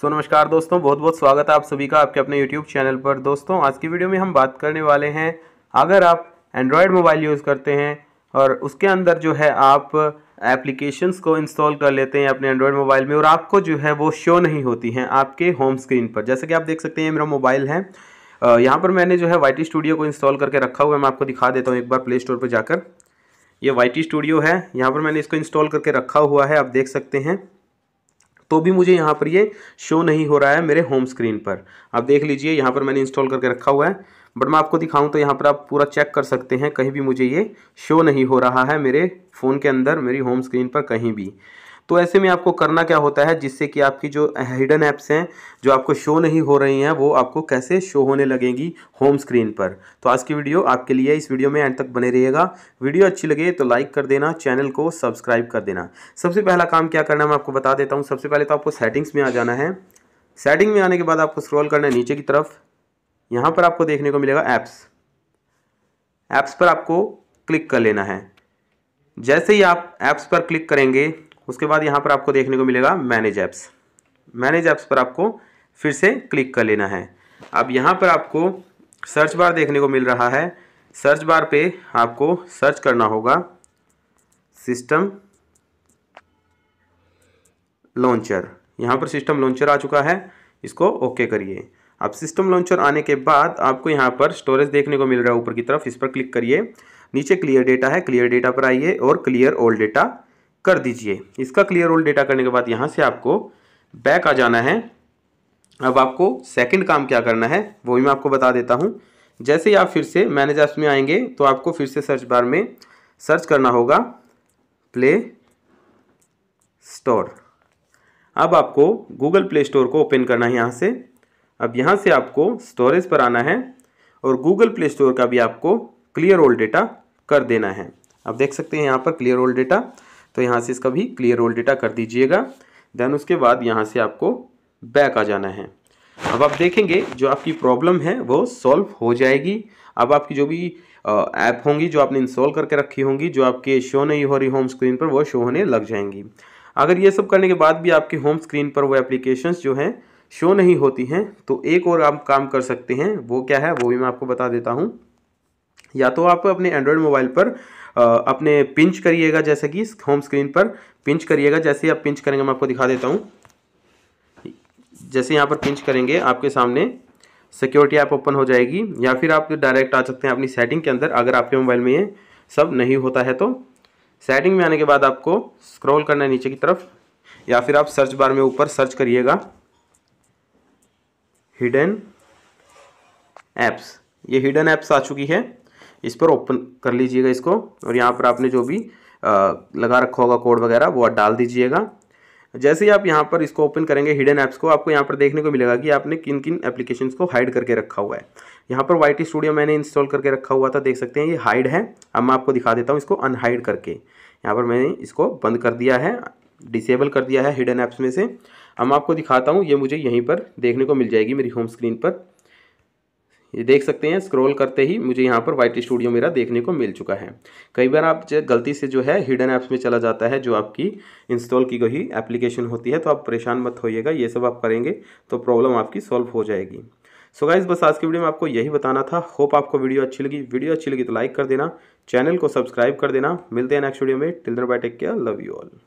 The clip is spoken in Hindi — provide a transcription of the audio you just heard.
सो नमस्कार दोस्तों बहुत बहुत स्वागत है आप सभी का आपके अपने यूट्यूब चैनल पर दोस्तों आज की वीडियो में हम बात करने वाले हैं अगर आप एंड्रॉयड मोबाइल यूज़ करते हैं और उसके अंदर जो है आप एप्लीकेशंस को इंस्टॉल कर लेते हैं अपने एंड्रॉयड मोबाइल में और आपको जो है वो शो नहीं होती हैं आपके होम स्क्रीन पर जैसे कि आप देख सकते हैं मेरा मोबाइल है यहाँ पर मैंने जो है वाई स्टूडियो को इंस्टॉल करके रखा हुआ है मैं आपको दिखा देता हूँ एक बार प्ले स्टोर पर जाकर ये वाई स्टूडियो है यहाँ पर मैंने इसको इंस्टॉल करके रखा हुआ है आप देख सकते हैं तो भी मुझे यहाँ पर ये शो नहीं हो रहा है मेरे होम स्क्रीन पर आप देख लीजिए यहाँ पर मैंने इंस्टॉल करके रखा हुआ है बट मैं आपको दिखाऊं तो यहाँ पर आप पूरा चेक कर सकते हैं कहीं भी मुझे ये शो नहीं हो रहा है मेरे फ़ोन के अंदर मेरी होम स्क्रीन पर कहीं भी तो ऐसे में आपको करना क्या होता है जिससे कि आपकी जो हिडन ऐप्स हैं जो आपको शो नहीं हो रही हैं वो आपको कैसे शो होने लगेंगी होम स्क्रीन पर तो आज की वीडियो आपके लिए इस वीडियो में एंड तक बने रहिएगा वीडियो अच्छी लगे तो लाइक कर देना चैनल को सब्सक्राइब कर देना सबसे पहला काम क्या करना है मैं आपको बता देता हूँ सबसे पहले तो आपको सेटिंग्स में आ जाना है सेटिंग में आने के बाद आपको स्क्रॉल करना है नीचे की तरफ यहाँ पर आपको देखने को मिलेगा ऐप्स ऐप्स पर आपको क्लिक कर लेना है जैसे ही आप ऐप्स पर क्लिक करेंगे उसके बाद यहाँ पर आपको देखने को मिलेगा मैनेज ऐप्स मैनेज ऐप्स पर आपको फिर से क्लिक कर लेना है अब यहाँ पर आपको सर्च बार देखने को मिल रहा है सर्च बार पे आपको सर्च करना होगा सिस्टम लॉन्चर यहाँ पर सिस्टम लॉन्चर आ चुका है इसको ओके करिए अब सिस्टम लॉन्चर आने के बाद आपको यहाँ पर स्टोरेज देखने को मिल रहा है ऊपर की तरफ इस पर क्लिक करिए नीचे क्लियर डेटा है क्लियर डेटा पर आइए और क्लियर ओल्ड डेटा कर दीजिए इसका क्लियर रोल डेटा करने के बाद यहाँ से आपको बैक आ जाना है अब आपको सेकंड काम क्या करना है वो भी मैं आपको बता देता हूँ जैसे ही आप फिर से मैनेज ऐप्स में आएंगे तो आपको फिर से सर्च बार में सर्च करना होगा प्ले स्टोर अब आपको गूगल प्ले स्टोर को ओपन करना है यहाँ से अब यहाँ से आपको स्टोरेज पर आना है और गूगल प्ले स्टोर का भी आपको क्लियर ओल्ड डेटा कर देना है आप देख सकते हैं यहाँ पर क्लियर ओल्ड डेटा तो यहाँ से इसका भी क्लियर रोल डेटा कर दीजिएगा देन उसके बाद यहाँ से आपको बैक आ जाना है अब आप देखेंगे जो आपकी प्रॉब्लम है वो सॉल्व हो जाएगी अब आपकी जो भी ऐप होंगी जो आपने इंस्टॉल करके रखी होंगी जो आपके शो नहीं हो रही होम स्क्रीन पर वो शो होने लग जाएंगी अगर ये सब करने के बाद भी आपकी होम स्क्रीन पर वो एप्लीकेशंस जो हैं शो नहीं होती हैं तो एक और आप काम कर सकते हैं वो क्या है वो भी मैं आपको बता देता हूँ या तो आप अपने एंड्रॉयड मोबाइल पर अपने पिंच करिएगा जैसे कि होम स्क्रीन पर पिंच करिएगा जैसे ही आप पिंच करेंगे मैं आपको दिखा देता हूँ जैसे यहाँ पर पिंच करेंगे आपके सामने सिक्योरिटी ऐप ओपन हो जाएगी या फिर आप डायरेक्ट आ सकते हैं अपनी सेटिंग के अंदर अगर आपके मोबाइल में ये सब नहीं होता है तो सेटिंग में आने के बाद आपको स्क्रॉल करना है नीचे की तरफ या फिर आप सर्च बार में ऊपर सर्च करिएगा हिडन ऐप्स ये हिडन ऐप्स आ चुकी है इस पर ओपन कर लीजिएगा इसको और यहाँ पर आपने जो भी आ, लगा रखा होगा कोड वगैरह वो डाल दीजिएगा जैसे ही आप यहाँ पर इसको ओपन करेंगे हिडन ऐप्स को आपको यहाँ पर देखने को मिलेगा कि आपने किन किन एप्लीकेशन को हाइड करके रखा हुआ है यहाँ पर वाई स्टूडियो मैंने इंस्टॉल करके रखा हुआ था देख सकते हैं ये हाइड है अब मैं आपको दिखा देता हूँ इसको अनहाइड करके यहाँ पर मैंने इसको बंद कर दिया है डिसेबल कर दिया है हिडन ऐप्स में से अब मैं आपको दिखाता हूँ ये मुझे यहीं पर देखने को मिल जाएगी मेरी होम स्क्रीन पर ये देख सकते हैं स्क्रॉल करते ही मुझे यहाँ पर वाइट स्टूडियो मेरा देखने को मिल चुका है कई बार आप गलती से जो है हिडन ऐप्स में चला जाता है जो आपकी इंस्टॉल की गई एप्लीकेशन होती है तो आप परेशान मत होइएगा ये सब आप करेंगे तो प्रॉब्लम आपकी सॉल्व हो जाएगी सो so गाइज बस आज की वीडियो में आपको यही बताना था होप आपको वीडियो अच्छी लगी वीडियो अच्छी लगी तो लाइक कर देना चैनल को सब्सक्राइब कर देना मिलते हैं नेक्स्ट वीडियो में till then bye take care love you all